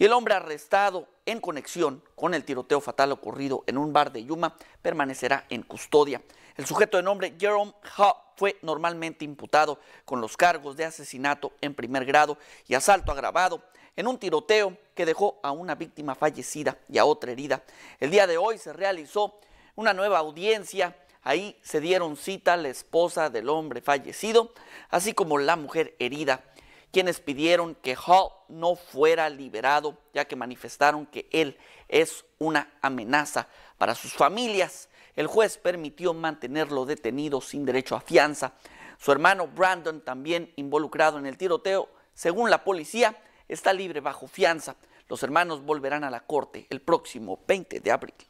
Y el hombre arrestado en conexión con el tiroteo fatal ocurrido en un bar de Yuma permanecerá en custodia. El sujeto de nombre Jerome Hobb fue normalmente imputado con los cargos de asesinato en primer grado y asalto agravado en un tiroteo que dejó a una víctima fallecida y a otra herida. El día de hoy se realizó una nueva audiencia. Ahí se dieron cita la esposa del hombre fallecido, así como la mujer herida quienes pidieron que Hall no fuera liberado, ya que manifestaron que él es una amenaza para sus familias. El juez permitió mantenerlo detenido sin derecho a fianza. Su hermano Brandon, también involucrado en el tiroteo, según la policía, está libre bajo fianza. Los hermanos volverán a la corte el próximo 20 de abril.